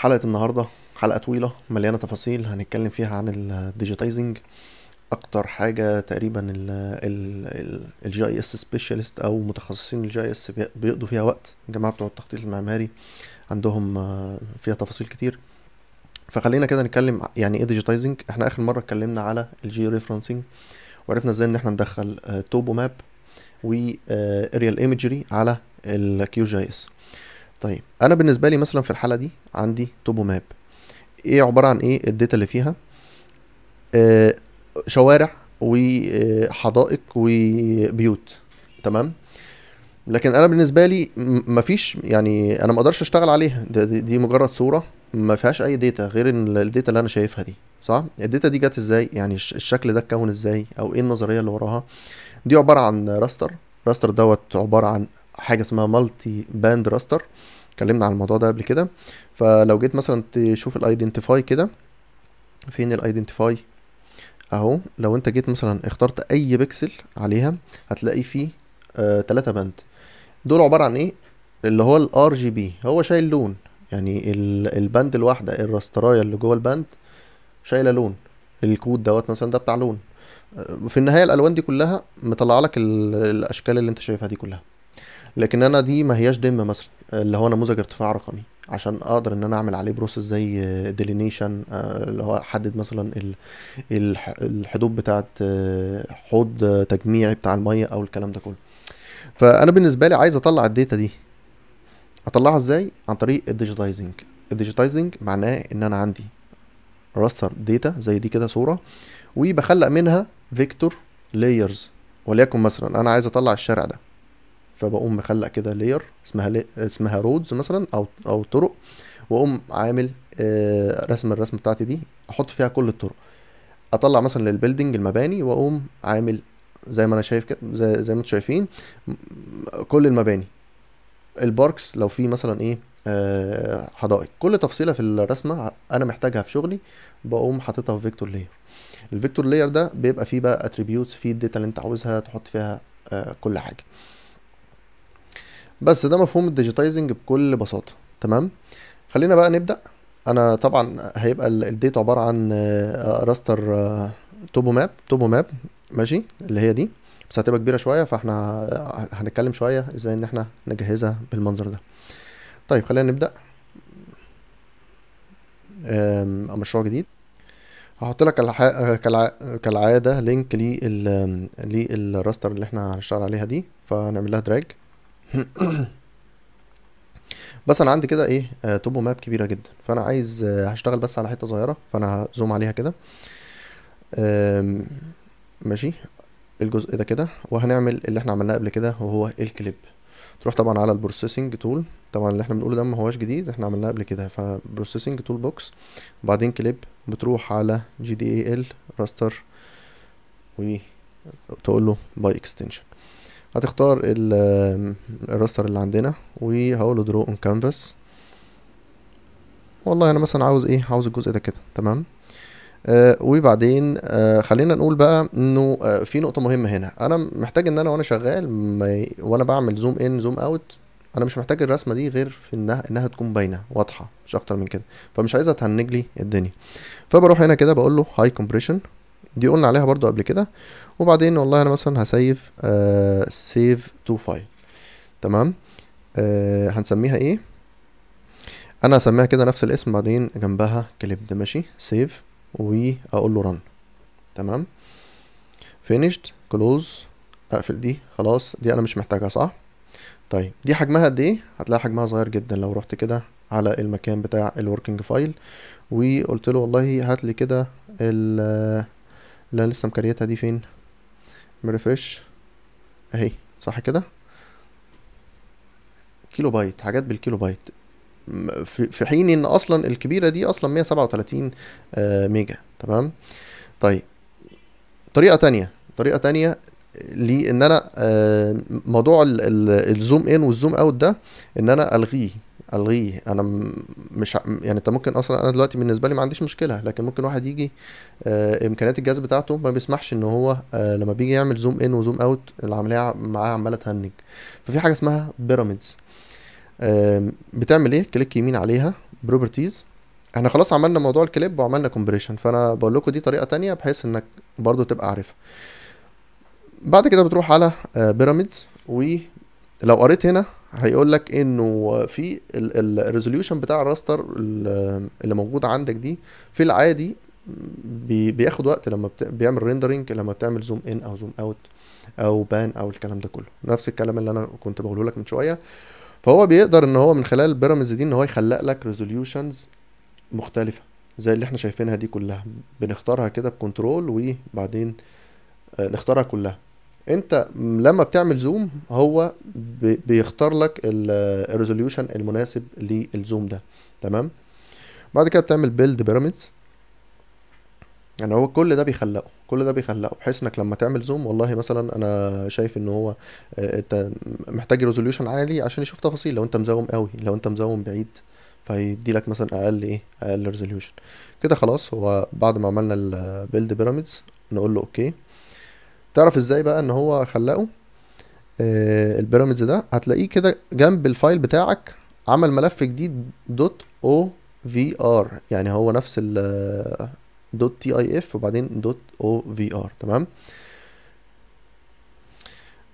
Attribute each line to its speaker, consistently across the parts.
Speaker 1: حلقة النهاردة حلقة طويلة مليانة تفاصيل هنتكلم فيها عن الديجيتايزنج اكتر حاجة تقريبا الجي اس سبيشالست او متخصصين الجي اس بيقضوا فيها وقت الجماعة بتوع التخطيط المعماري عندهم آه، فيها تفاصيل كتير فخلينا كده نتكلم يعني ايه ديجيتايزنج احنا اخر مرة اتكلمنا على الجي ريفرنسنج وعرفنا ازاي ان احنا ندخل توبو ماب واريال ايمجري على الكيو جي اس طيب انا بالنسبه لي مثلا في الحاله دي عندي توبو ماب ايه عباره عن ايه الداتا اللي فيها آه شوارع وحدائق وبيوت تمام لكن انا بالنسبه لي مفيش يعني انا ما اقدرش اشتغل عليها دي, دي مجرد صوره ما فيهاش اي داتا غير الداتا اللي انا شايفها دي صح الداتا دي جت ازاي يعني الشكل ده اتكون ازاي او ايه النظريه اللي وراها دي عباره عن راستر راستر دوت عباره عن حاجه اسمها مالتي باند راستر اتكلمنا على الموضوع ده قبل كده فلو جيت مثلا تشوف الايدنتيفاي كده فين الايدنتيفاي اهو لو انت جيت مثلا اخترت اي بكسل عليها هتلاقي فيه آه تلاتة باند دول عباره عن ايه اللي هو الار جي بي هو شايل لون يعني الباند الواحده الراسترايه اللي جوه الباند شايله لون الكود دوت مثلا ده بتاع لون آه، في النهايه الالوان دي كلها مطلع لك الاشكال اللي انت شايفها دي كلها لكن انا دي ما هياش دم مثلا اللي هو نموذج ارتفاع رقمي عشان اقدر ان انا اعمل عليه بروسيس زي ديلينيشن آه، اللي هو احدد مثلا الحدود بتاعت آه، حوض تجميعي بتاع الميه او الكلام ده كله فانا بالنسبه لي عايز اطلع الداتا دي اطلعها ازاي عن طريق الديجيتايزنج الديجيتايزنج معناه ان انا عندي راستر داتا زي دي كده صوره وبخلق منها فيكتور لايرز وليكن مثلا انا عايز اطلع الشارع ده فبقوم مخلق كده لير اسمها لي... اسمها رودز مثلا او او طرق واقوم عامل آه، رسم الرسم بتاعتي دي احط فيها كل الطرق اطلع مثلا للبيلدنج المباني واقوم عامل زي ما انا شايف كده زي, زي ما انتم شايفين كل المباني الباركس لو في مثلا ايه آه، حدائق كل تفصيله في الرسمه انا محتاجها في شغلي بقوم حاططها في فيكتور لير الفيكتور لير ده بيبقى فيه بقى اتريبيوتس فيه الداتا اللي انت عاوزها تحط فيها آه، كل حاجه بس ده مفهوم الديجيتايزنج بكل بساطه تمام خلينا بقى نبدا انا طبعا هيبقى الديت عباره عن راستر توبو ماب توبو ماب ماشي اللي هي دي بس هتبقى كبيره شويه فاحنا آه، هنتكلم شويه ازاي ان احنا نجهزها بالمنظر ده طيب خلينا نبدا آه، مشروع جديد هحط لك كالعاده لينك للراستر اللي احنا هنشتغل عليها دي فنعمل لها دراج بس انا عندي كده ايه آه، توبو ماب كبيره جدا فانا عايز آه، هشتغل بس على حته صغيره فانا هزوم عليها كده ماشي الجزء ده كده وهنعمل اللي احنا عملناه قبل كده وهو الكليب تروح طبعا على البروسيسنج تول طبعا اللي احنا بنقوله ده ما هوش جديد احنا عملناه قبل كده فبروسيسنج تول بوكس وبعدين كليب بتروح على جي دي اي ال راستر وتقول له باي اكستنشن هتختار الراستر اللي عندنا وهقوله درو اون كانفاس والله انا مثلا عاوز ايه عاوز الجزء ده كده تمام آه وبعدين آه خلينا نقول بقى انه آه في نقطه مهمه هنا انا محتاج ان انا وانا شغال وانا بعمل زوم ان زوم اوت انا مش محتاج الرسمه دي غير في انها انها تكون باينه واضحه مش اكتر من كده فمش عايزها تهنج لي الدنيا فبروح هنا كده بقول له هاي كومبريشن دي قلنا عليها برضو قبل كده وبعدين والله انا مثلا هسيف سيف تو فايل تمام آه هنسميها ايه انا هسميها كده نفس الاسم بعدين جنبها كليب ده ماشي سيف واقول له رن تمام فينيشت كلوز اقفل دي خلاص دي انا مش محتاجها صح طيب دي حجمها قد ايه هتلاقي حجمها صغير جدا لو رحت كده على المكان بتاع الوركينج فايل وقلت له والله هات لي كده لا لسه مكريتها دي فين مرفرش اهي صح كده كيلو بايت حاجات بالكيلو بايت في حين ان اصلا الكبيره دي اصلا 137 آه، ميجا تمام طيب طريقه تانية طريقه تانية لان انا آه، موضوع الزوم ان والزوم اوت ده ان انا الغيه الغيه انا مش يعني انت ممكن اصلا انا دلوقتي بالنسبه لي ما عنديش مشكله لكن ممكن واحد يجي آه، امكانيات الجهاز بتاعته ما بيسمحش ان هو آه، لما بيجي يعمل زوم ان وزوم اوت العمليه معاه عماله تهنج ففي حاجه اسمها بيراميدز بتعمل ايه كليك يمين عليها بروبرتيز احنا خلاص عملنا موضوع الكليب وعملنا كومبريشن فانا بقول لكم دي طريقه تانية بحيث انك برضو تبقى عارفها بعد كده بتروح على آه، بيراميدز ولو قريت هنا هيقول لك انه في الريزوليوشن بتاع الراستر اللي موجود عندك دي في العادي بياخد وقت لما بيعمل ريندرنج لما بتعمل زوم ان او زوم اوت او بان او الكلام ده كله نفس الكلام اللي انا كنت بقوله لك من شويه فهو بيقدر ان هو من خلال البيراميدز دي ان هو يخلق لك ريزوليوشنز مختلفه زي اللي احنا شايفينها دي كلها بنختارها كده بكنترول وبعدين آه، نختارها كلها انت لما بتعمل زوم هو بيختار لك الريزوليوشن المناسب للزوم ده تمام بعد كده بتعمل بيلد بيراميدز يعني هو كل ده بيخلقه كل ده بيخلقه بحيث انك لما تعمل زوم والله مثلا انا شايف ان هو آه، انت محتاج ريزوليوشن عالي عشان يشوف تفاصيل لو انت مزوم قوي لو انت مزوم بعيد فيدي لك مثلا اقل ايه اقل ريزوليوشن كده خلاص هو بعد ما عملنا البيلد بيراميدز نقول له اوكي okay. تعرف ازاي بقى ان هو خلقه آه البيراميدز ده هتلاقيه كده جنب الفايل بتاعك عمل ملف جديد دوت او في ار يعني هو نفس ال آه، دوت تي اي اف وبعدين دوت او في ار تمام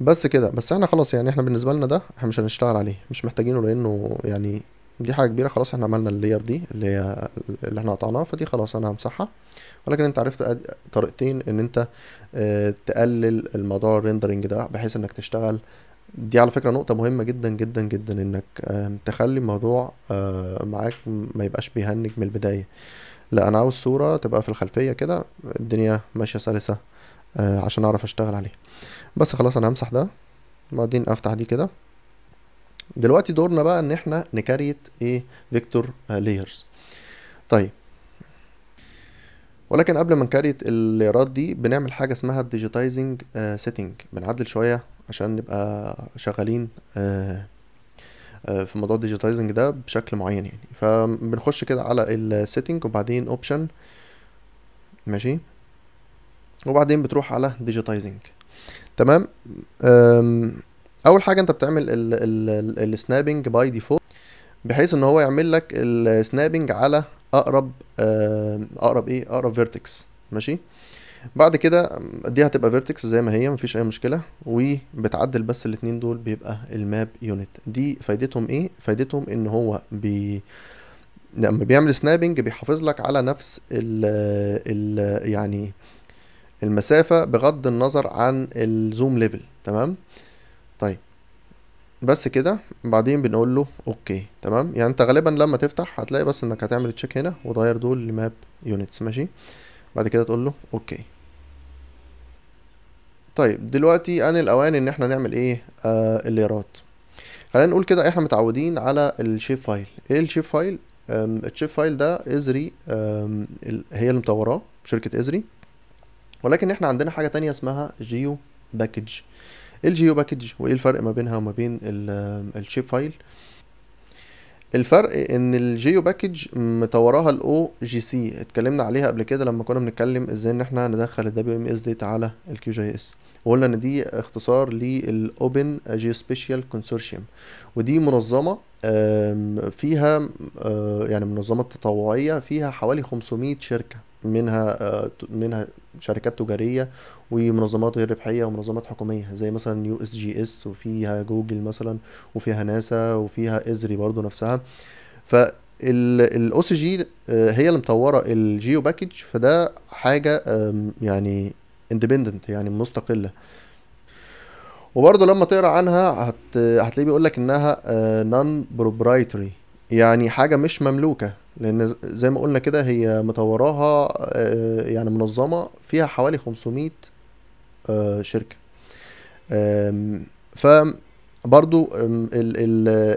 Speaker 1: بس كده بس احنا خلاص يعني احنا بالنسبه لنا ده احنا مش هنشتغل عليه مش محتاجينه لانه يعني دي حاجه كبيره خلاص احنا عملنا اللير دي اللي هي اللي احنا قطعناها فدي خلاص انا همسحها ولكن انت عرفت طريقتين ان انت آه، تقلل الموضوع الريندرنج ده بحيث انك تشتغل دي على فكره نقطه مهمه جدا جدا جدا انك آه، تخلي الموضوع آه، معاك ما يبقاش بيهنج من البدايه لا انا عاوز صوره تبقى في الخلفيه كده الدنيا ماشيه سلسه عشان اعرف اشتغل عليها بس خلاص انا همسح ده بعدين افتح دي كده دلوقتي دورنا بقى ان احنا نكريت ايه فيكتور لايرز طيب ولكن قبل ما نكريت الليرات دي بنعمل حاجه اسمها الديجيتايزنج آه، سيتنج بنعدل شويه عشان نبقى شغالين آه، آه، في موضوع الديجيتايزنج ده بشكل معين يعني فبنخش كده على السيتنج وبعدين اوبشن ماشي وبعدين بتروح على ديجيتايزنج تمام اول حاجه انت بتعمل السنابنج باي ديفولت بحيث ان هو يعمل لك السنابنج على اقرب آه، اقرب ايه اقرب فيرتكس ماشي بعد كده دي هتبقى فيرتكس زي ما هي مفيش اي مشكله وبتعدل بس الاتنين دول بيبقى الماب يونت دي فايدتهم ايه فايدتهم ان هو بي لما بيعمل سنابنج بيحافظ لك على نفس ال ال يعني المسافه بغض النظر عن الزوم ليفل تمام بس كده بعدين بنقول له اوكي تمام يعني انت غالبا لما تفتح هتلاقي بس انك هتعمل تشيك هنا وتغير دول لماب يونتس ماشي بعد كده تقول له اوكي طيب دلوقتي ان الاوان ان احنا نعمل ايه آه الليرات خلينا نقول كده احنا متعودين على الشيب فايل ايه الشيب فايل الشيب فايل ده ازري هي اللي مطوراه شركه ازري ولكن احنا عندنا حاجه تانية اسمها جيو باكج الجيو باكج وايه الفرق ما بينها وما بين الشيب فايل الفرق ان الجيو باكج مطوراها الاو جي سي اتكلمنا عليها قبل كده لما كنا بنتكلم ازاي ان احنا ندخل الدبليو ام اس داتا على الكيو جي اس وقلنا ان دي اختصار للاوبن سبيشال كونسورشيوم ودي منظمه فيها آه، يعني منظمه تطوعيه فيها حوالي 500 شركه منها آه، منها شركات تجاريه ومنظمات غير ربحيه ومنظمات حكوميه زي مثلا يو اس جي اس وفيها جوجل مثلا وفيها ناسا وفيها ازري برضو نفسها ف الاو آه، سي جي هي اللي مطوره الجيو باكج فده حاجه يعني اندبندنت يعني مستقله وبرضه لما تقرا عنها هت... هتلاقيه بيقول لك انها نون آه، بروبرايتري يعني حاجه مش مملوكه لان زي ما قلنا كده هي مطوراها آه، يعني منظمه فيها حوالي 500 آه، شركه ف برضو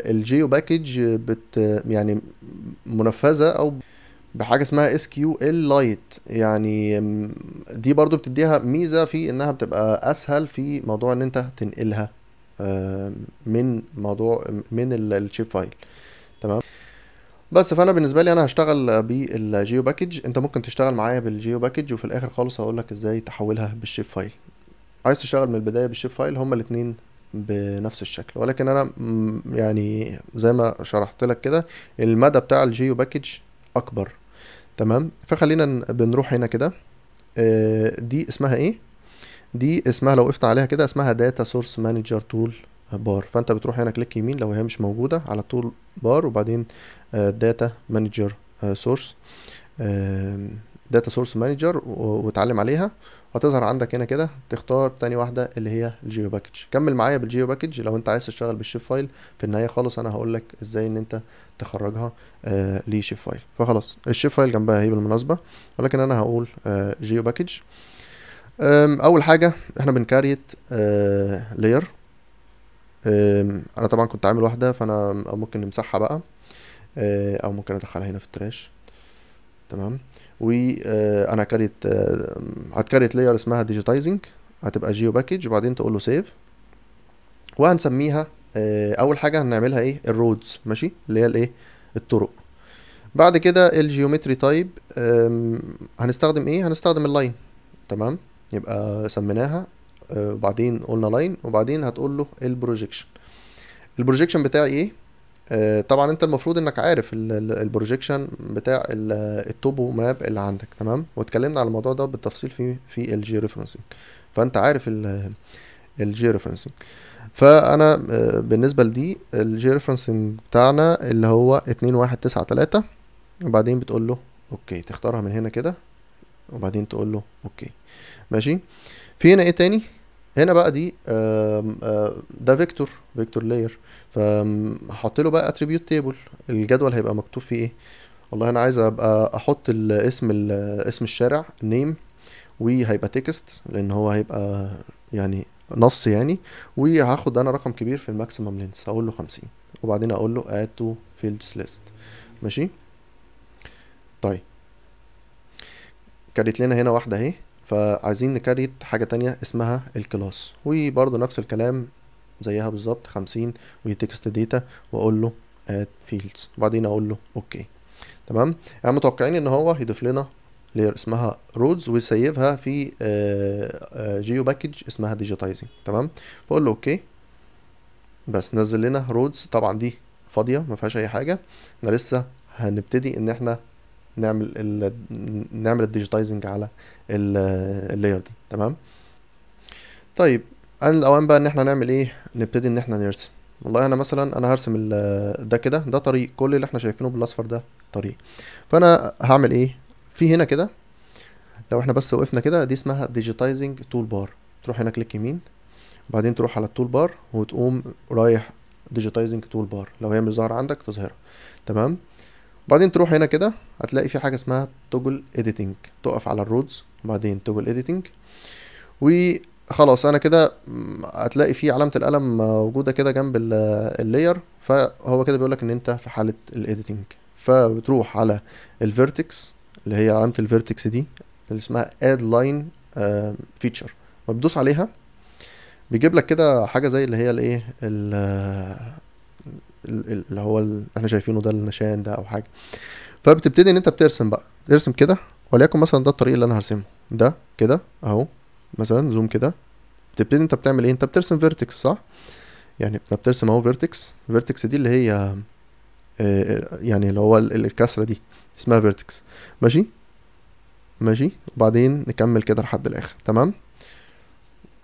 Speaker 1: الجيو باكج بت يعني منفذه او بحاجه اسمها اس كيو ال لايت يعني دي برضو بتديها ميزه في انها بتبقى اسهل في موضوع ان انت تنقلها آه، من موضوع من الشيب فايل تمام بس فانا بالنسبه لي انا هشتغل بالجيو باكج انت ممكن تشتغل معايا بالجيو باكج وفي الاخر خالص هقول لك ازاي تحولها بالشيب فايل عايز تشتغل من البدايه بالشيب فايل هما الاثنين بنفس الشكل ولكن انا يعني زي ما شرحت لك كده المدى بتاع الجيو باكج اكبر تمام فخلينا بنروح هنا كده آه، دي اسمها ايه دي اسمها لو وقفت عليها كده اسمها داتا سورس مانجر تول بار فانت بتروح هنا كليك يمين لو هي مش موجوده على طول بار وبعدين داتا مانجر سورس داتا سورس مانجر وتعلم عليها هتظهر عندك هنا كده تختار تاني واحده اللي هي الجيو باكج كمل معايا بالجيو باكج لو انت عايز تشتغل بالشيف فايل في النهايه خالص انا هقول لك ازاي ان انت تخرجها آه لشيف فايل فخلاص الشيف فايل جنبها هي بالمناسبه ولكن انا هقول آه جيو باكج اول حاجه احنا بنكاريت آه لير انا طبعا كنت عامل واحده فانا ممكن نمسحها بقى آه، او ممكن ادخلها هنا في التراش تمام وانا آه، كريت آه، هتكريت لاير اسمها ديجيتايزنج هتبقى جيو باكج وبعدين تقول له سيف وهنسميها آه، اول حاجه هنعملها ايه الرودز ماشي اللي هي الايه الطرق بعد كده الجيومتري تايب هنستخدم ايه هنستخدم اللاين تمام يبقى سميناها وبعدين قلنا لاين وبعدين هتقول له البروجيكشن البروجيكشن بتاعي ايه آه، طبعا انت المفروض انك عارف البروجيكشن بتاع التوبو ماب اللي عندك تمام واتكلمنا على الموضوع ده بالتفصيل في في الجي ريفرنسنج فانت عارف الجي ريفرنسنج فانا آه، بالنسبه لدي الجي ريفرنسنج بتاعنا اللي هو 2193 وبعدين بتقول له اوكي تختارها من هنا كده وبعدين تقول له اوكي ماشي في هنا ايه تاني هنا بقى دي آه، ده فيكتور فيكتور لاير فحط له بقى اتريبيوت تيبل الجدول هيبقى مكتوب فيه ايه والله انا عايز ابقى احط الاسم اسم الشارع نيم وهيبقى تكست لان هو هيبقى يعني نص يعني وهاخد انا رقم كبير في الماكسيمم لينس اقول له 50 وبعدين اقول له اد تو فيلدز ليست ماشي طيب كانت لنا هنا واحده اهي فعايزين نكريت حاجة تانية اسمها الكلاس وبرده نفس الكلام زيها بالظبط خمسين وتكست داتا واقول له اد فيلدز وبعدين اقول له اوكي تمام احنا يعني متوقعين ان هو هيضيف لنا لير اسمها رودز ويسيفها في جيو آه، باكج آه، اسمها ديجيتايزنج تمام بقول له اوكي بس نزل لنا رودز طبعا دي فاضيه ما فيهاش اي حاجه احنا لسه هنبتدي ان احنا نعمل ال نعمل الديجيتايزنج على اللاير دي تمام طيب انا الاوان بقى ان احنا نعمل ايه نبتدي ان احنا نرسم والله انا مثلا انا هرسم ده كده ده طريق كل اللي احنا شايفينه بالاصفر ده طريق فانا هعمل ايه في هنا كده لو احنا بس وقفنا كده دي اسمها ديجيتايزنج تول بار تروح هنا كليك يمين وبعدين تروح على التول بار وتقوم رايح ديجيتايزنج تول بار لو هي مش ظاهره عندك تظهرها تمام بعدين تروح هنا كده هتلاقي في حاجه اسمها توجل اديتنج تقف على الرودز وبعدين توجل اديتنج وخلاص انا كده هتلاقي في علامه القلم موجوده كده جنب اللاير فهو كده بيقولك ان انت في حاله الايديتنج فبتروح على الفيرتكس اللي هي علامه الفيرتكس دي اللي اسمها اد لاين فيتشر وبتدوس عليها بيجيب لك كده حاجه زي اللي هي الايه اللي هو اللي احنا شايفينه ده النشان ده او حاجه فبتبتدي ان انت بترسم بقى ترسم كده وليكن مثلا ده الطريق اللي انا هرسمه ده كده اهو مثلا زوم كده بتبتدي انت بتعمل ايه انت بترسم فيرتكس صح يعني انت بترسم اهو فيرتكس فيرتكس دي اللي هي آه، آه، يعني اللي هو الكسره دي اسمها فيرتكس ماشي ماشي وبعدين نكمل كده لحد الاخر تمام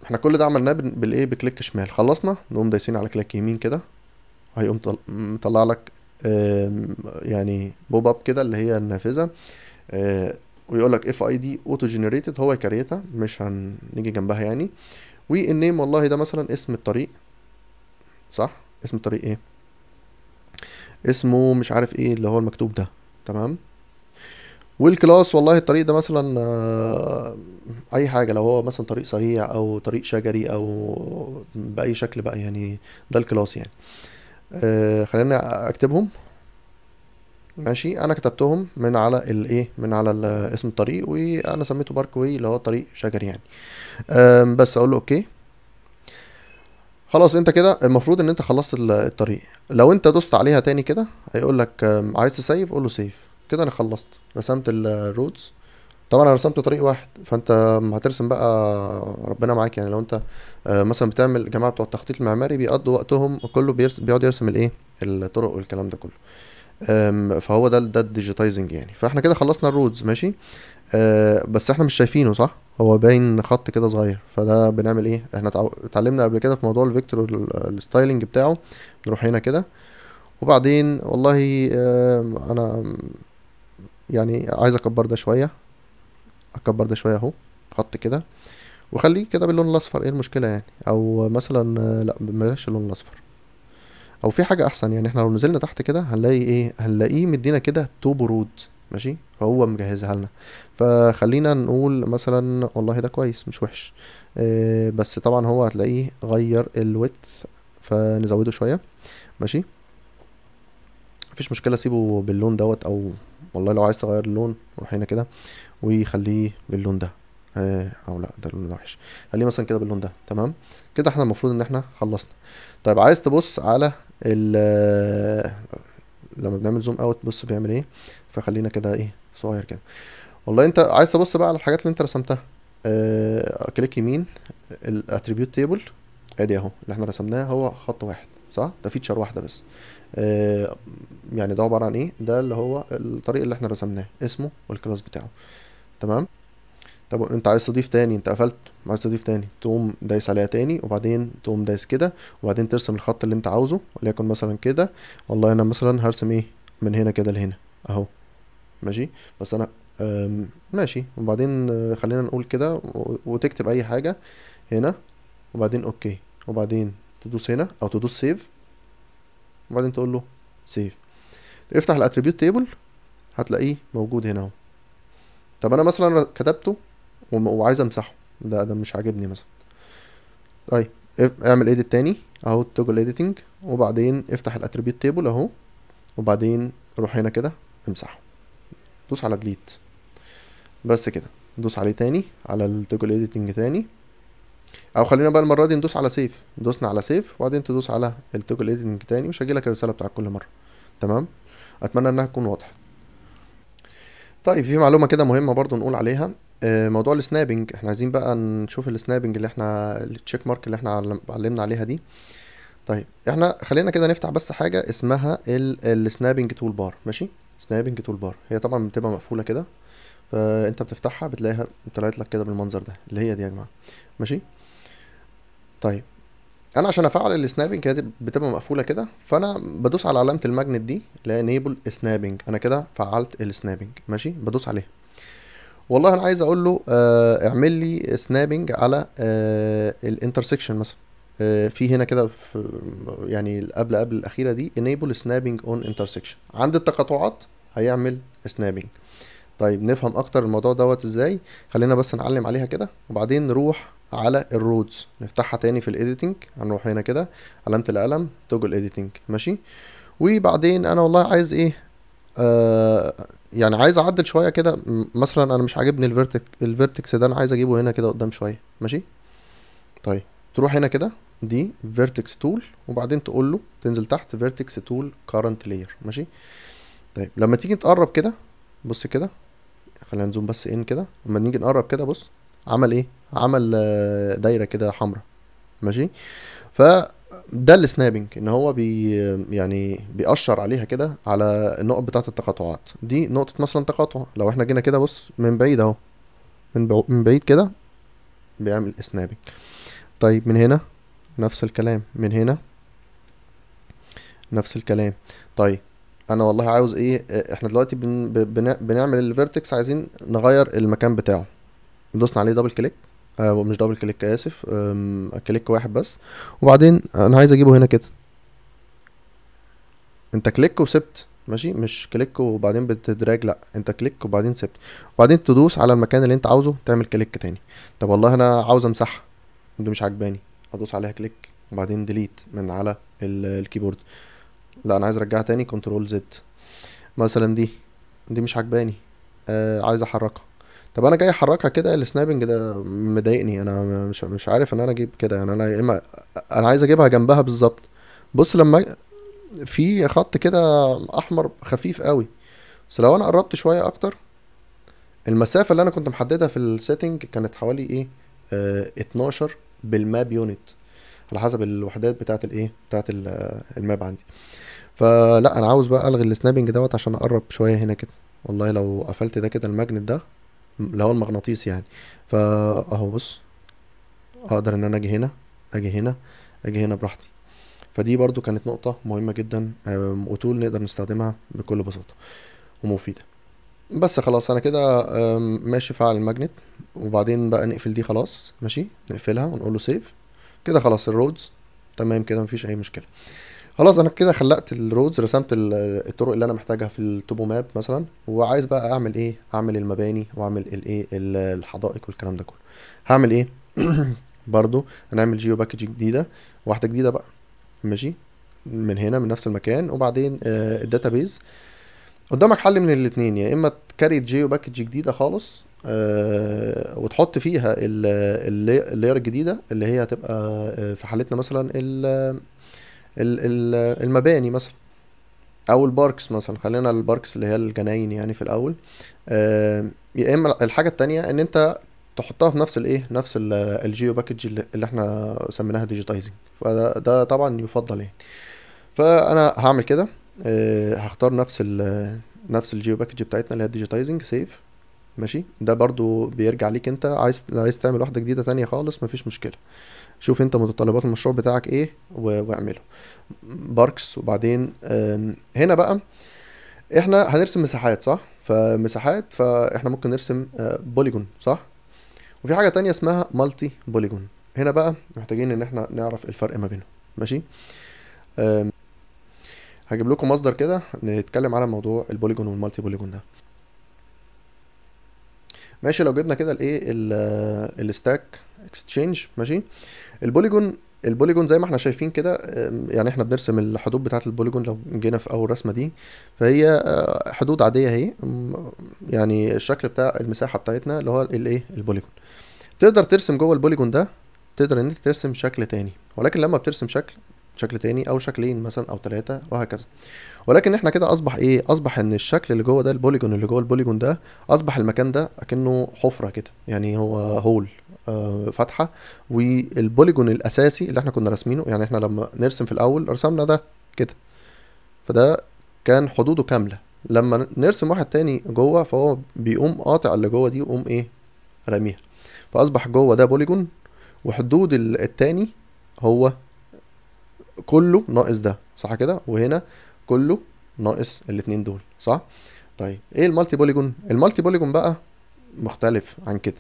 Speaker 1: احنا كل ده عملناه بالايه بكليك شمال خلصنا نقوم دايسين على كليك يمين كده هيقوم مطلع لك يعني بوب اب كده اللي هي النافذه آه، ويقول لك اف اي دي اوتو جنريتد هو يكريتها مش هنيجي جنبها يعني والنيم والله ده مثلا اسم الطريق صح اسم الطريق ايه اسمه مش عارف ايه اللي هو المكتوب ده تمام والكلاس والله الطريق ده مثلا آه، اي حاجه لو هو مثلا طريق سريع او طريق شجري او باي شكل بقى يعني ده الكلاس يعني خلينا آه، خليني اكتبهم ماشي انا كتبتهم من على الايه من على اسم الطريق وانا سميته بارك واي اللي هو طريق شجر يعني بس اقول له اوكي خلاص انت كده المفروض ان انت خلصت الطريق لو انت دوست عليها تاني كده هيقول لك عايز تسيف قول له سيف كده انا خلصت رسمت الرودز طبعا انا رسمت طريق واحد فانت هترسم بقى ربنا معاك يعني لو انت آه، مثلا بتعمل الجماعه بتوع التخطيط المعماري بيقضوا وقتهم كله بيقعد يرسم الايه الطرق والكلام ده كله فهو ده ده الديجيتايزنج يعني فاحنا كده خلصنا الرودز ماشي آه، بس احنا مش شايفينه صح هو باين خط كده صغير فده بنعمل ايه احنا اتعلمنا قبل كده في موضوع الفيكتور الستايلنج بتاعه نروح هنا كده وبعدين والله انا يعني عايز اكبر ده شويه اكبر ده شويه اهو خط كده وخليه كده باللون الاصفر ايه المشكله يعني او مثلا لا بلاش اللون الاصفر او في حاجه احسن يعني احنا لو نزلنا تحت كده هنلاقي ايه هنلاقيه مدينا كده تو برود ماشي فهو مجهزها لنا فخلينا نقول مثلا والله ده كويس مش وحش إيه بس طبعا هو هتلاقيه غير الويت فنزوده شويه ماشي مفيش مشكله سيبه باللون دوت او والله لو عايز تغير اللون روح هنا كده ويخليه باللون ده آه او لا ده اللون وحش خليه مثلا كده باللون ده تمام كده احنا المفروض ان احنا خلصنا طيب عايز تبص على ال لما بنعمل زوم اوت بص بيعمل ايه فخلينا كده ايه صغير كده والله انت عايز تبص بقى على الحاجات اللي انت رسمتها آه كليك يمين الاتريبيوت تيبل ادي اهو اللي احنا رسمناه هو خط واحد صح ده فيتشر واحده بس آه يعني ده عباره عن ايه ده اللي هو الطريق اللي احنا رسمناه اسمه والكلاس بتاعه تمام طب انت عايز تضيف تاني انت قفلت عايز تضيف تاني تقوم دايس عليها تاني وبعدين تقوم دايس كده وبعدين ترسم الخط اللي انت عاوزه وليكن مثلا كده والله انا مثلا هرسم ايه من هنا كده لهنا اهو ماشي بس انا ماشي وبعدين آه، خلينا نقول كده وتكتب اي حاجه هنا وبعدين اوكي وبعدين تدوس هنا او تدوس سيف وبعدين تقول له سيف افتح الاتريبيوت تيبل هتلاقيه موجود هنا اهو طب انا مثلا كتبته وعايز امسحه ده ده مش عاجبني مثلا طيب اعمل ايديت تاني اهو توجل ايديتنج وبعدين افتح الاتريبيوت تيبل اهو وبعدين روح هنا كده امسحه دوس على ديليت بس كده ندوس عليه تاني على التوجل ايديتنج تاني او خلينا بقى المره دي ندوس على سيف دوسنا على سيف وبعدين تدوس على التوجل ايديتنج تاني مش هجيلك الرساله بتاعت كل مره تمام اتمنى انها تكون وضحت طيب في معلومه كده مهمه برضو نقول عليها آه، موضوع السنابنج احنا عايزين بقى نشوف السنابنج اللي احنا التشيك مارك اللي احنا علمنا عليها دي طيب احنا خلينا كده نفتح بس حاجه اسمها السنابنج تول بار ماشي سنابنج تول بار هي طبعا بتبقى مقفوله كده فانت بتفتحها بتلاقيها طلعت لك كده بالمنظر ده اللي هي دي يا جماعه ماشي طيب انا عشان افعل السنابنج كده بتبقى مقفوله كده فانا بدوس على علامه الماجنت دي لانيبل سنابنج انا كده فعلت السنابنج ماشي بدوس عليها والله انا عايز اقول له آه، اعمل لي سنابنج على آه، الانترسكشن مثلا آه، في هنا كده في يعني قبل قبل الاخيره دي انيبل سنابنج اون انترسكشن عند التقاطعات هيعمل سنابنج طيب نفهم اكتر الموضوع دوت ازاي خلينا بس نعلم عليها كده وبعدين نروح على الرودز نفتحها تاني في الايديتنج هنروح هنا كده علامه القلم توجل ايديتنج ماشي وبعدين انا والله عايز ايه آه يعني عايز اعدل شويه كده مثلا انا مش عاجبني الفيرتك الفيرتكس ده انا عايز اجيبه هنا كده قدام شويه ماشي طيب تروح هنا كده دي فيرتكس تول وبعدين تقول له تنزل تحت فيرتكس تول كارنت لاير ماشي طيب لما تيجي تقرب كده بص كده خلينا نزوم بس ان كده لما نيجي نقرب كده بص عمل ايه عمل آه، دايره كده حمراء ماشي ف ده السنابنج ان هو بي يعني بيأشر عليها كده على النقط بتاعه التقاطعات دي نقطه مثلا تقاطع لو احنا جينا كده بص من بعيد اهو من من بعيد كده بيعمل سنابنج طيب من هنا نفس الكلام من هنا نفس الكلام طيب انا والله عاوز ايه احنا دلوقتي بن بن بنعمل الفيرتكس عايزين نغير المكان بتاعه دوسنا عليه دبل كليك آه مش دبل كليك اسف كليك واحد بس وبعدين انا عايز اجيبه هنا كده انت كليك وسبت ماشي مش كليك وبعدين بتدراج لا انت كليك وبعدين سبت وبعدين تدوس على المكان اللي انت عاوزه تعمل كليك تاني طب والله انا عاوز امسحها دي مش عجباني ادوس عليها كليك وبعدين ديليت من على الكيبورد لا انا عايز ارجعها تاني كنترول زد مثلا دي دي مش عجباني آه عايز احركها طب انا جاي احركها كده السنابنج ده مضايقني انا مش مش عارف ان انا اجيب كده يعني انا يا اما انا عايز اجيبها جنبها بالظبط بص لما في خط كده احمر خفيف قوي بس لو انا قربت شويه اكتر المسافه اللي انا كنت محددها في السيتنج كانت حوالي ايه اه 12 بالماب يونت على حسب الوحدات بتاعه الايه بتاعه الماب عندي فلا انا عاوز بقى الغي السنابنج دوت عشان اقرب شويه هنا كده والله لو قفلت ده كده الماجنت ده اللي هو المغناطيس يعني فاهو بص اقدر ان انا اجي هنا اجي هنا اجي هنا براحتي فدي برضو كانت نقطة مهمة جدا وتول نقدر نستخدمها بكل بساطة ومفيدة بس خلاص انا كده ماشي فعل الماجنت وبعدين بقى نقفل دي خلاص ماشي نقفلها ونقول له سيف كده خلاص الرودز تمام كده مفيش اي مشكله خلاص انا كده خلقت الرودز رسمت الطرق اللي انا محتاجها في التوبو ماب مثلا وعايز بقى اعمل ايه اعمل المباني واعمل الايه الحدائق والكلام ده كله هعمل ايه برضو هنعمل جيو باكج جديده واحده جديده بقى ماشي من هنا من نفس المكان وبعدين آه الداتابيز قدامك حل من الاثنين يا يعني اما تكريت جيو باكج جديده خالص آه وتحط فيها اللاير الجديده اللي هي هتبقى آه، في حالتنا مثلا المباني مثلا او الباركس مثلا خلينا الباركس اللي هي الجناين يعني في الاول آه، يا اما الحاجه الثانيه ان انت تحطها في نفس الايه نفس الجيو باكج اللي احنا سميناها ديجيتايزنج فده طبعا يفضل يعني فانا هعمل كده آه، هختار نفس الـ نفس الجيو باكج بتاعتنا اللي هي ديجيتايزنج سيف ماشي ده برضو بيرجع ليك انت عايز عايز تعمل واحده جديده تانية خالص مفيش مشكله شوف انت متطلبات المشروع بتاعك ايه واعمله باركس وبعدين هنا بقى احنا هنرسم مساحات صح فمساحات فاحنا ممكن نرسم بوليجون آه، صح وفي حاجه تانية اسمها مالتي بوليجون هنا بقى محتاجين ان احنا نعرف الفرق ما بينهم ماشي هجيب لكم مصدر كده نتكلم على موضوع البوليجون والمالتي بوليجون ده ماشي لو جبنا كده الايه الستاك اكستشينج ماشي البوليجون البوليجون زي ما احنا شايفين كده يعني احنا بنرسم الحدود بتاعه البوليجون لو جينا في اول رسمه دي فهي آه، حدود عاديه اهي يعني الشكل بتاع المساحه بتاعتنا اللي هو الايه البوليجون تقدر ترسم جوه البوليجون ده تقدر ان انت ترسم شكل تاني ولكن لما بترسم شكل شكل تاني او شكلين مثلا او ثلاثه وهكذا ولكن احنا كده اصبح ايه اصبح ان الشكل اللي جوه ده البوليجون اللي جوه البوليجون ده اصبح المكان ده اكنه حفره كده يعني هو هول آه، فتحه والبوليجون الاساسي اللي احنا كنا راسمينه يعني احنا لما نرسم في الاول رسمنا ده كده فده كان حدوده كامله لما نرسم واحد تاني جوه فهو بيقوم قاطع اللي جوه دي ويقوم ايه راميها فاصبح جوه ده بوليجون وحدود التاني هو كله ناقص ده صح كده وهنا كله ناقص الاثنين دول صح طيب ايه المالتي بوليجون المالتي بوليجون بقى مختلف عن كده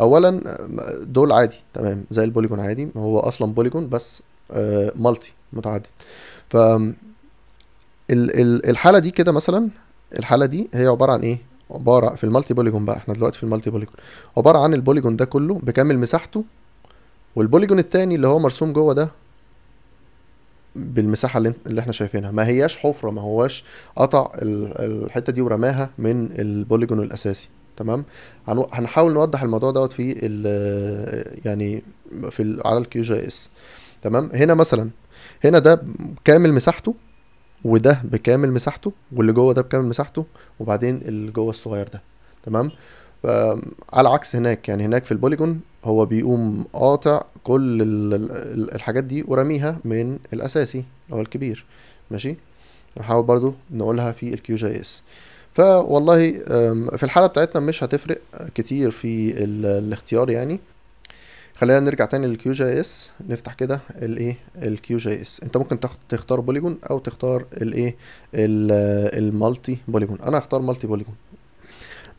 Speaker 1: اولا دول عادي تمام زي البوليجون عادي هو اصلا بوليجون بس آه، مالتي متعدد ف الحاله دي كده مثلا الحاله دي هي عباره عن ايه عباره في المالتي بوليجون بقى احنا دلوقتي في المالتي بوليجون عباره عن البوليجون ده كله بكامل مساحته والبوليجون التاني اللي هو مرسوم جوه ده بالمساحه اللي, اللي احنا شايفينها ما هياش حفره ما هواش قطع الحته دي ورماها من البوليجون الاساسي تمام هنحاول نوضح الموضوع دوت في يعني في على الكيو جي اس تمام هنا مثلا هنا ده كامل مساحته وده بكامل مساحته واللي جوه ده بكامل مساحته وبعدين اللي جوه الصغير ده تمام على عكس هناك يعني هناك في البوليجون هو بيقوم قاطع كل الحاجات دي ورميها من الاساسي اللي هو الكبير ماشي نحاول برضو نقولها في الكيو جي اس فوالله في الحاله بتاعتنا مش هتفرق كتير في الاختيار يعني خلينا نرجع تاني للكيو جي اس نفتح كده الايه الكيو جي اس انت ممكن تختار بوليجون او تختار الايه المالتي بوليجون انا هختار مالتي بوليجون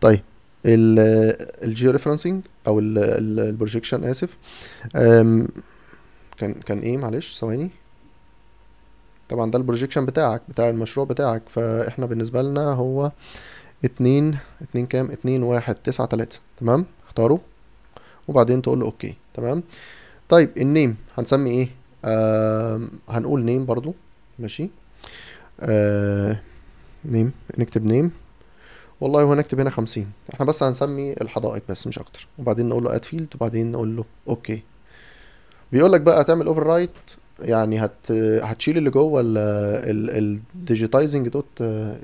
Speaker 1: طيب الجيو ريفرنسنج او البروجيكشن اسف كان كان ايه معلش ثواني طبعا ده البروجيكشن بتاعك بتاع المشروع بتاعك فاحنا بالنسبه لنا هو اتنين اتنين كام اتنين واحد تسعة تلاتة تمام اختاره وبعدين تقول له اوكي تمام طيب النيم هنسمي ايه هنقول نيم برضو ماشي آه، نيم نكتب نيم والله وهنكتب هنا 50 احنا بس هنسمي الحدائق بس مش اكتر وبعدين نقول له اد فيلد وبعدين نقول له اوكي بيقول لك بقى هتعمل اوفر رايت يعني هت هتشيل اللي جوه الديجيتايزنج دوت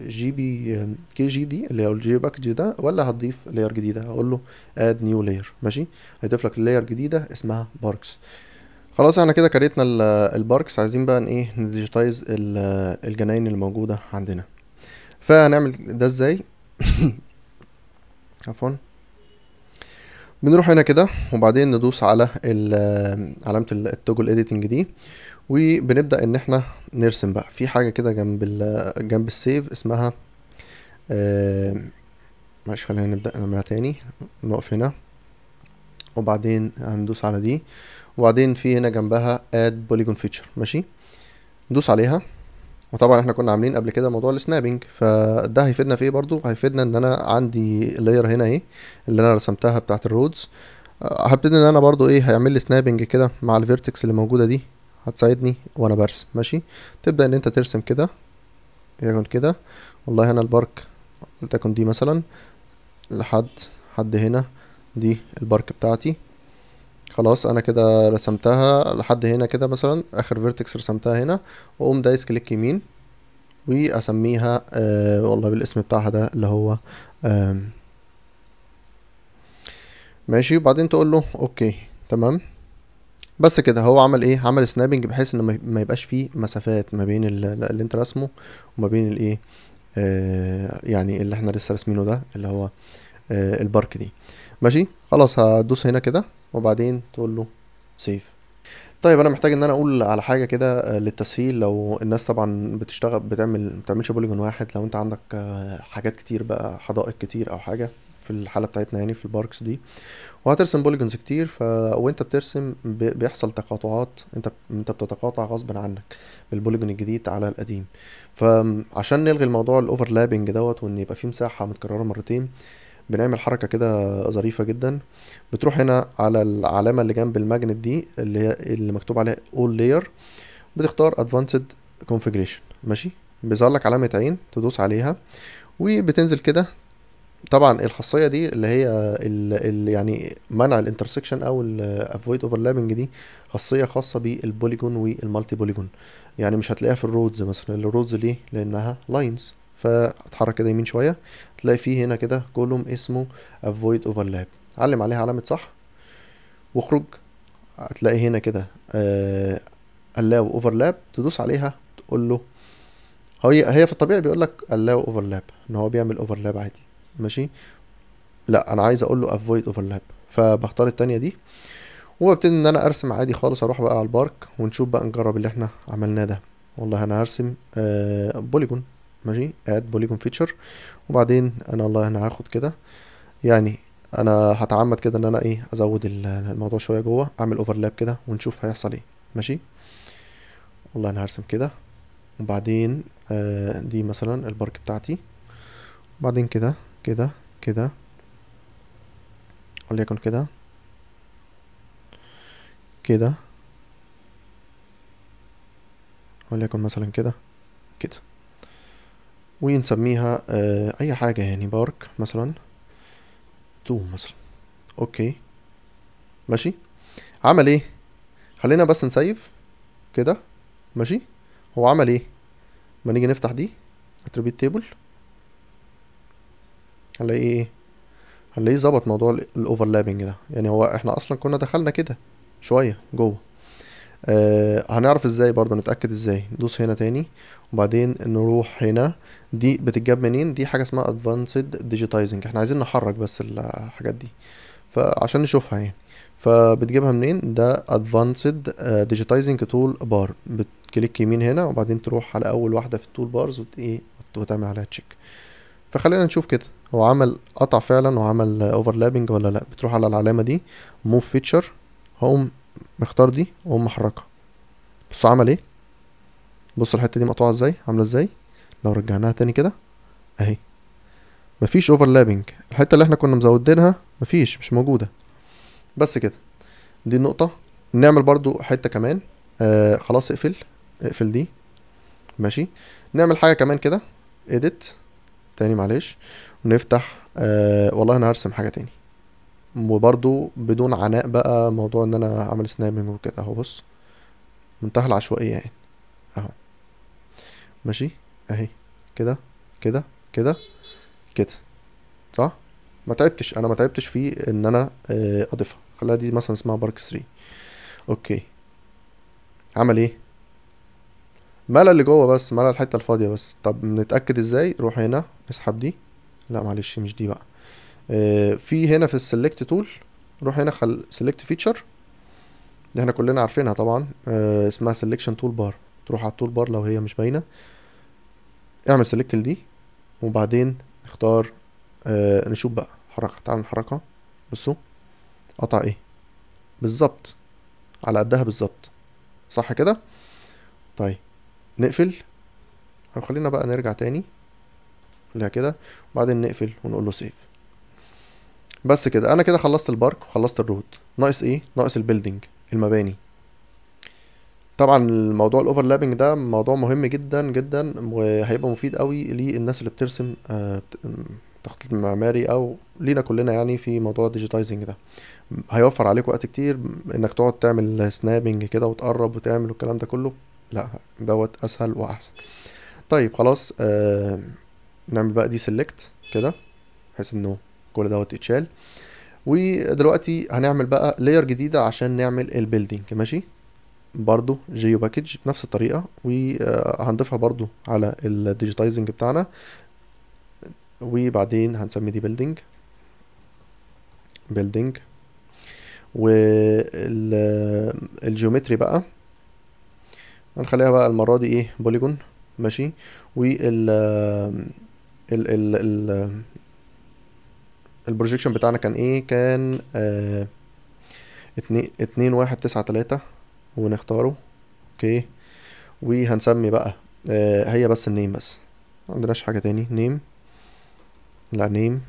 Speaker 1: جي بي كي جي دي اللي هو الجي باكج ده ولا هتضيف لاير جديده هقول له اد نيو لاير ماشي هيضيف لك لاير جديده اسمها باركس خلاص احنا كده كريتنا الباركس عايزين بقى ايه نديجيتايز الجناين اللي موجوده عندنا فهنعمل ده ازاي عفوا بنروح هنا كده وبعدين ندوس على علامة التوجل اديتنج دي وبنبدأ ان احنا نرسم بقى في حاجة كده جنب جنب السيف اسمها آه، معلش خلينا نبدأ نعملها تاني نقف هنا وبعدين هندوس على دي وبعدين في هنا جنبها اد بوليجون فيتشر ماشي ندوس عليها وطبعا احنا كنا عاملين قبل كده موضوع السنابنج فده هيفيدنا في ايه برضو هيفيدنا ان انا عندي اللاير هنا ايه اللي انا رسمتها بتاعه الرودز هبتدي ان انا برضو ايه هيعمل لي سنابنج كده مع الفيرتكس اللي موجوده دي هتساعدني وانا برسم ماشي تبدا ان انت ترسم كده يكون كده والله هنا البارك لتكن دي مثلا لحد حد هنا دي البارك بتاعتي خلاص انا كده رسمتها لحد هنا كده مثلا اخر فيرتكس رسمتها هنا واقوم دايس كليك يمين واسميها آه والله بالاسم بتاعها ده اللي هو آه ماشي وبعدين تقول له اوكي تمام بس كده هو عمل ايه عمل سنابنج بحيث ان ما يبقاش فيه مسافات ما بين اللي انت راسمه وما بين الايه آه يعني اللي احنا لسه راسمينه ده اللي هو آه البارك دي ماشي خلاص هدوس هنا كده وبعدين تقول له سيف طيب انا محتاج ان انا اقول على حاجه كده آه، للتسهيل لو الناس طبعا بتشتغل بتعمل ما بتعملش بوليجون واحد لو انت عندك آه، حاجات كتير بقى حدائق كتير او حاجه في الحاله بتاعتنا يعني في الباركس دي وهترسم بوليجونز كتير ف وانت بترسم بيحصل تقاطعات انت انت بتتقاطع غصب عنك بالبوليجون الجديد على القديم فعشان نلغي الموضوع الاوفرلابنج دوت وان يبقى في مساحه متكرره مرتين بنعمل حركه كده ظريفه جدا بتروح هنا على العلامه اللي جنب الماجنت دي اللي هي اللي مكتوب عليها اول لاير بتختار ادفانسد كونفيجريشن ماشي بيظهر لك علامه عين تدوس عليها وبتنزل كده طبعا الخاصيه دي اللي هي الـ الـ يعني منع الانترسكشن او الافويد اوفرلابنج دي خاصيه خاصه بالبوليجون والمالتي بوليجون يعني مش هتلاقيها في الرودز مثلا الرودز ليه لانها لاينز فاتحرك كده يمين شويه تلاقي فيه هنا كده كولوم اسمه افويد اوفرلاب علم عليها علامه صح واخرج هتلاقي هنا كده آه، allow overlap تدوس عليها تقول له هي هي في الطبيعي بيقول لك allow overlap ان هو بيعمل overlap عادي ماشي لا انا عايز اقول له avoid overlap فبختار الثانيه دي وابتدي ان انا ارسم عادي خالص اروح بقى على البارك ونشوف بقى نجرب اللي احنا عملناه ده والله انا هرسم آه، بوليجون ماشي اد بوليجون فيتشر وبعدين انا الله انا هاخد كده يعني انا هتعمد كده ان انا ايه ازود الموضوع شويه جوه اعمل اوفرلاب كده ونشوف هيحصل ايه ماشي والله انا هرسم كده وبعدين آه دي مثلا البارك بتاعتي وبعدين كده كده كده وليكن كده كده وليكن مثلا كده كده ونسميها آه، اي حاجة يعني بارك مثلا تو مثلا اوكي ماشي عمل ايه خلينا بس نسيف كده ماشي هو عمل ايه ما نيجي نفتح دي اتريبيوت تيبل هنلاقي ايه هنلاقيه ظبط موضوع الاوفرلابنج ده يعني هو احنا اصلا كنا دخلنا كده شويه جوه آه هنعرف ازاي برضه نتاكد ازاي ندوس هنا تاني وبعدين نروح هنا دي بتتجاب منين دي حاجه اسمها ادفانسد ديجيتايزنج احنا عايزين نحرك بس الحاجات دي فعشان نشوفها يعني فبتجيبها منين ده ادفانسد ديجيتايزنج تول بار بتكليك يمين هنا وبعدين تروح على اول واحده في التول إيه، بارز وت وتعمل عليها تشيك فخلينا نشوف كده هو عمل قطع فعلا وعمل اوفرلابنج ولا لا بتروح على العلامه دي موف فيتشر هوم مختار دي واقوم محركها بصوا عمل ايه بصوا الحته دي مقطوعه ازاي عامله ازاي لو رجعناها تاني كده اهي مفيش اوفرلابنج الحته اللي احنا كنا مزودينها مفيش مش موجوده بس كده دي النقطه نعمل برضو حته كمان آه خلاص اقفل اقفل دي ماشي نعمل حاجه كمان كده اديت تاني معلش ونفتح آه والله انا هرسم حاجه تاني وبرضو بدون عناء بقى موضوع ان انا اعمل سنابنج وكده اهو بص منتهى العشوائية يعني اهو ماشي اهي كده كده كده كده صح ما تعبتش انا ما تعبتش في ان انا آه، اضيفها خليها دي مثلا اسمها بارك 3 اوكي عمل ايه ملى اللي جوه بس ملى الحته الفاضيه بس طب نتاكد ازاي روح هنا اسحب دي لا معلش مش دي بقى آه، في هنا في السلكت تول روح هنا خل سلكت فيتشر دي احنا كلنا عارفينها طبعا آه، اسمها سلكشن تول بار تروح على التول بار لو هي مش باينه اعمل سلكت لدي وبعدين اختار آه نشوف بقى حركة تعال نحركها بصوا قطع ايه بالظبط على قدها بالظبط صح كده طيب نقفل خلينا بقى نرجع تاني خليها كده وبعدين نقفل ونقول له سيف بس كده انا كده خلصت البارك وخلصت الرود ناقص ايه ناقص البيلدينج المباني طبعا الموضوع الاوفرلابنج ده موضوع مهم جدا جدا وهيبقى مفيد قوي للناس اللي بترسم آه، تخطيط معماري او لينا كلنا يعني في موضوع الديجيتايزنج ده هيوفر عليك وقت كتير انك تقعد تعمل سنابنج كده وتقرب وتعمل الكلام ده كله لا دوت اسهل واحسن طيب خلاص آه نعمل بقى دي سيلكت كده بحيث انه كل دوت اتشال ودلوقتي هنعمل بقى لاير جديده عشان نعمل البيلدينج ماشي برضو جيو باكج بنفس الطريقه وهنضيفها برضو على الديجيتايزنج بتاعنا وبعدين هنسمي دي بيلدينج بيلدينج والجيومتري بقى هنخليها بقى المره دي ايه بوليجون ماشي وال ال ال البروجيكشن بتاعنا كان ايه كان آه، اتنين, اتنين واحد تسعة تلاتة ونختاره اوكي وهنسمي بقى آه، هي بس النيم بس معندناش حاجة تاني نيم لا نيم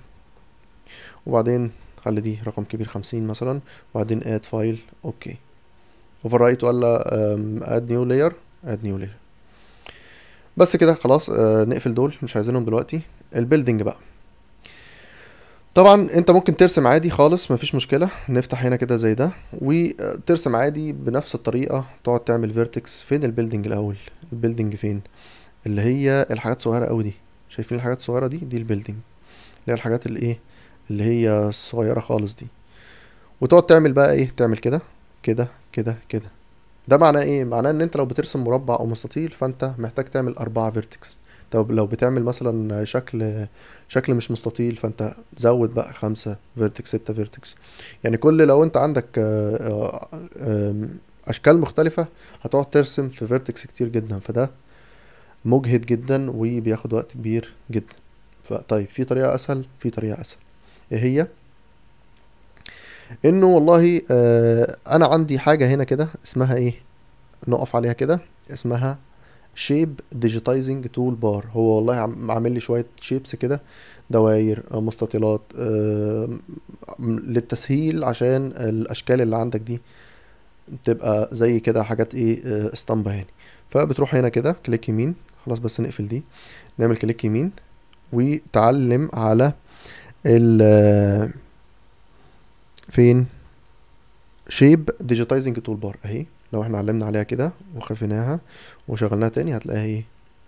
Speaker 1: وبعدين خلي دي رقم كبير خمسين مثلا وبعدين اد فايل اوكي اوفر رايت ولا اد نيو لاير اد نيو لاير بس كده خلاص آه، نقفل دول مش عايزينهم دلوقتي البيلدنج بقى طبعا انت ممكن ترسم عادي خالص مفيش مشكله نفتح هنا كده زي ده وترسم عادي بنفس الطريقه تقعد تعمل فيرتكس فين البيلدنج الاول البيلدنج فين اللي هي الحاجات الصغيره قوي دي شايفين الحاجات الصغيره دي دي البيلدنج اللي هي الحاجات اللي ايه اللي هي الصغيره خالص دي وتقعد تعمل بقى ايه تعمل كده كده كده كده ده معناه ايه معناه ان انت لو بترسم مربع او مستطيل فانت محتاج تعمل اربعة فيرتكس طب لو بتعمل مثلا شكل شكل مش مستطيل فانت زود بقى خمسة فيرتكس ستة فيرتكس يعني كل لو انت عندك آه، آه، اشكال مختلفة هتقعد ترسم في فيرتكس كتير جدا فده مجهد جدا وبياخد وقت كبير جدا فطيب في طريقة اسهل في طريقة اسهل ايه هي انه والله آه، انا عندي حاجة هنا كده اسمها ايه نقف عليها كده اسمها شيب ديجيتايزنج تول بار هو والله عامل لي شويه شيبس كده دوائر آه، مستطيلات آه، للتسهيل عشان الاشكال اللي عندك دي تبقى زي كده حاجات ايه آه، اسطمبه يعني فبتروح هنا كده كليك يمين خلاص بس نقفل دي نعمل كليك يمين وتعلم على ال فين شيب ديجيتايزنج تول بار اهي لو احنا علمنا عليها كده وخفيناها وشغلناها تاني هتلاقيها ايه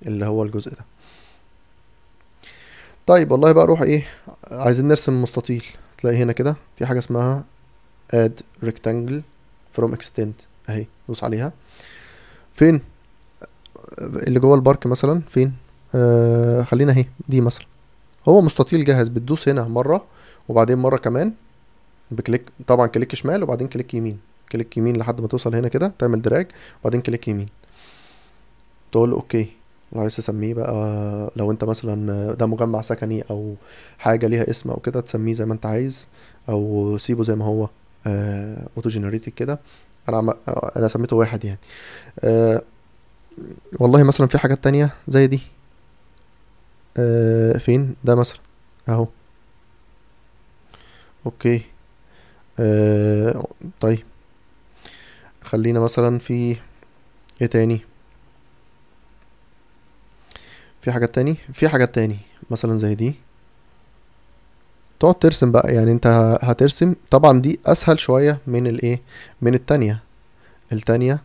Speaker 1: اللي هو الجزء ده طيب والله بقى اروح ايه عايزين نرسم مستطيل تلاقي هنا كده في حاجه اسمها add rectangle from extent اهي دوس عليها فين اللي جوه البارك مثلا فين آه خلينا اهي دي مثلا هو مستطيل جاهز بتدوس هنا مره وبعدين مره كمان بكليك طبعا كليك شمال وبعدين كليك يمين كليك يمين لحد ما توصل هنا كده تعمل دراج وبعدين كليك يمين تقول له اوكي لو عايز تسميه بقى لو انت مثلا ده مجمع سكني او حاجه ليها اسم او كده تسميه زي ما انت عايز او سيبه زي ما هو اوتو آه، جنريتد كده انا عم... انا سميته واحد يعني أه والله مثلا في حاجات تانية زي دي أه فين ده مثلا اهو اوكي أه طيب خلينا مثلا في ايه تاني في حاجات تاني في حاجات تاني مثلا زي دي تقعد ترسم بقى يعني انت هترسم طبعا دي اسهل شوية من الايه من التانية التانية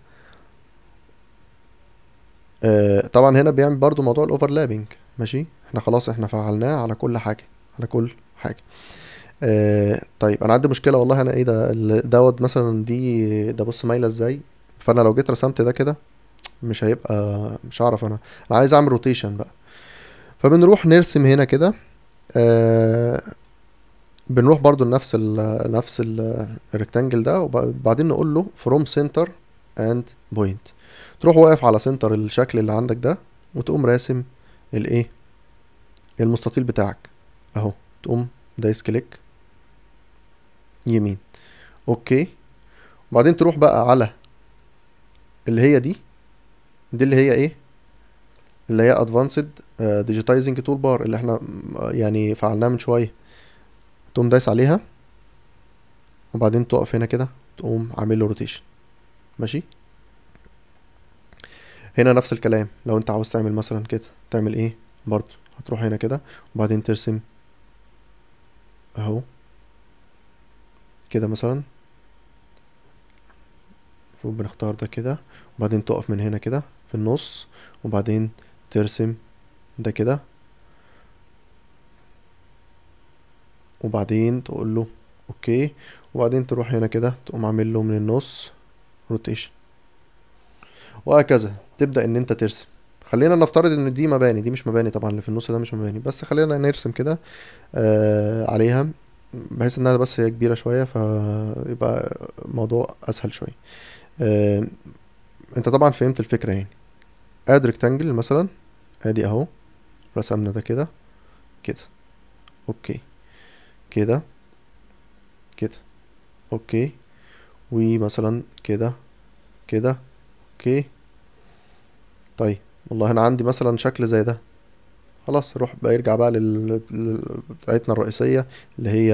Speaker 1: آه طبعا هنا بيعمل برضو موضوع الاوفرلابنج ماشي احنا خلاص احنا فعلناه على كل حاجة على كل حاجة آه طيب انا عندي مشكله والله انا ايه ده دوت مثلا دي ده بص مايله ازاي فانا لو جيت رسمت ده كده مش هيبقى مش هعرف انا انا عايز اعمل روتيشن بقى فبنروح نرسم هنا كده آه بنروح برضو لنفس الـ نفس الريكتانجل ده وبعدين نقول له فروم سنتر اند بوينت تروح واقف على سنتر الشكل اللي عندك ده وتقوم راسم الايه المستطيل بتاعك اهو تقوم دايس كليك يمين اوكي وبعدين تروح بقى على اللي هي دي دي اللي هي ايه اللي هي ادفانسد ديجيتايزنج تول بار اللي احنا آه، يعني فعلناها من شويه تقوم دايس عليها وبعدين تقف هنا كده تقوم عامل له روتيشن ماشي هنا نفس الكلام لو انت عاوز تعمل مثلا كده تعمل ايه برضو هتروح هنا كده وبعدين ترسم اهو كده مثلا بنختار ده كده وبعدين تقف من هنا كده في النص وبعدين ترسم ده كده وبعدين تقول له اوكي وبعدين تروح هنا كده تقوم عامل له من النص روتيشن وهكذا تبدا ان انت ترسم خلينا نفترض ان دي مباني دي مش مباني طبعا اللي في النص ده مش مباني بس خلينا نرسم كده آه عليها بحيث انها بس هي كبيره شويه فيبقى الموضوع اسهل شويه آه انت طبعا فهمت الفكره يعني اد ريكتانجل مثلا ادي اهو رسمنا ده كده كده اوكي كده كده اوكي ومثلا كده كده اوكي طيب والله انا عندي مثلا شكل زي ده خلاص روح بقى يرجع بقى لل... بتاعتنا الرئيسية اللي هي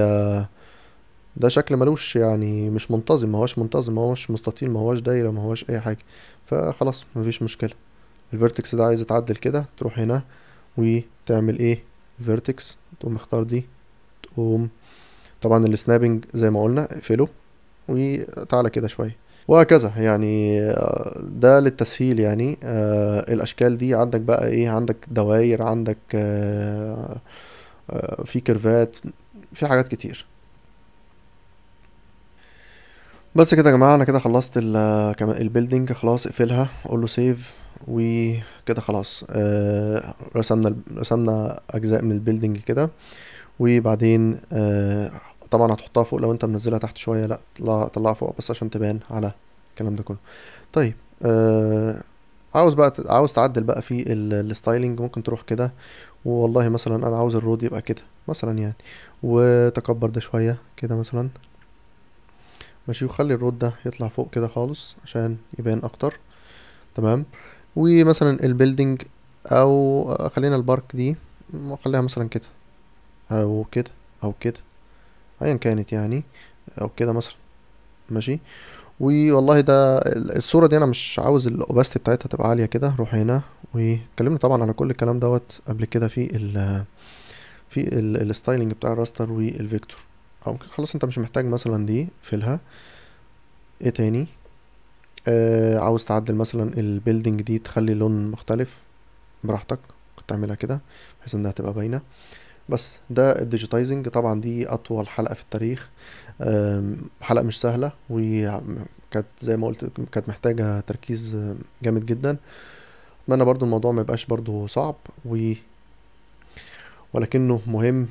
Speaker 1: ده شكل ملوش يعني مش منتظم مهواش منتظم مهواش مستطيل مهواش دايرة مهواش أي حاجة فخلاص مفيش مشكلة الفيرتكس ده عايز يتعدل كده تروح هنا وتعمل ايه فيرتكس تقوم اختار دي تقوم طبعا السنابنج زي ما قلنا اقفله وتعالى كده شويه وهكذا يعني آه، ده للتسهيل يعني آه، الاشكال دي عندك بقى ايه عندك دواير عندك آه، في كيرفات في حاجات كتير بس كده يا جماعه انا كده خلصت البيلدينج خلاص اقفلها اقول له سيف وكده خلاص رسمنا رسمنا اجزاء من البيلدينج كده وبعدين طبعا هتحطها فوق لو انت منزلها تحت شويه لا طلعها طلعها فوق بس عشان تبان على الكلام ده كله طيب آه عاوز بقى عاوز تعدل بقى في الستايلنج ممكن تروح كده والله مثلا انا عاوز الرود يبقى كده مثلا يعني وتكبر ده شويه كده مثلا ماشي وخلي الرود ده يطلع فوق كده خالص عشان يبان اكتر تمام ومثلا البيلدينج او آه، خلينا البارك دي وخليها مثلا كده او كده او كده ايا كانت يعني او كده مثلا ماشي والله ده الصورة دي انا مش عاوز الاوباست بتاعتها تبقى عالية كده روح هنا واتكلمنا طبعا على كل الكلام دوت قبل كده في ال في الستايلنج بتاع الراستر والفيكتور او خلاص انت مش محتاج مثلا دي فيلها ايه تاني آه عاوز تعدل مثلا البيلدنج دي تخلي لون مختلف براحتك كنت تعملها كده بحيث انها تبقى باينه بس ده الديجيتايزنج طبعا دي اطول حلقه في التاريخ حلقه مش سهله وكانت زي ما قلت كانت محتاجه تركيز جامد جدا اتمنى برضو الموضوع ما يبقاش برضو صعب و ولكنه مهم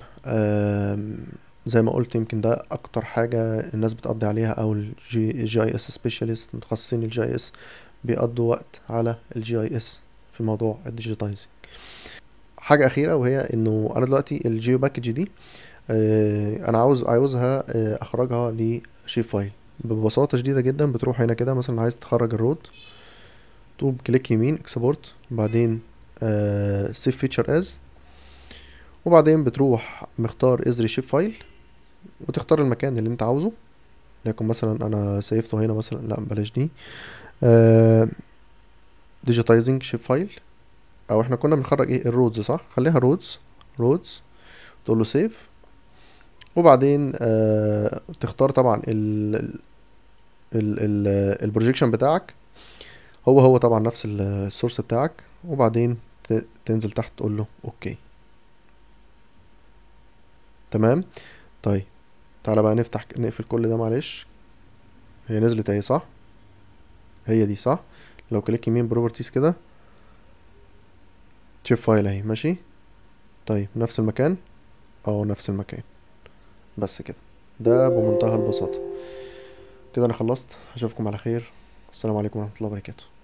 Speaker 1: زي ما قلت يمكن ده اكتر حاجه الناس بتقضي عليها او الجي, اي اس سبيشالست متخصصين الجي اي اس بيقضوا وقت على الجي اي اس في موضوع الديجيتايزنج حاجه اخيره وهي انه انا دلوقتي الجيو باكج دي آه، انا عاوز عاوزها آه، اخرجها لشيب فايل ببساطه شديده جدا بتروح هنا كده مثلا عايز تخرج الرود تقوم كليك يمين اكسبورت بعدين سيف فيتشر از وبعدين بتروح مختار ازري شيب فايل وتختار المكان اللي انت عاوزه لكن مثلا انا سيفته هنا مثلا لا بلاش دي ديجيتايزنج شيب فايل او احنا كنا بنخرج ايه الرودز صح خليها رودز رودز تقول له سيف وبعدين آه تختار طبعا ال ال البروجيكشن بتاعك هو هو طبعا نفس السورس بتاعك وبعدين تنزل تحت تقول له اوكي تمام طيب تعالى بقى نفتح نقفل كل ده معلش هي نزلت اهي صح هي دي صح لو كليك يمين بروبرتيز كده تشيب فايل اهي ماشي طيب نفس المكان او نفس المكان بس كده ده بمنتهى البساطة كده انا خلصت اشوفكم على خير السلام عليكم ورحمة الله وبركاته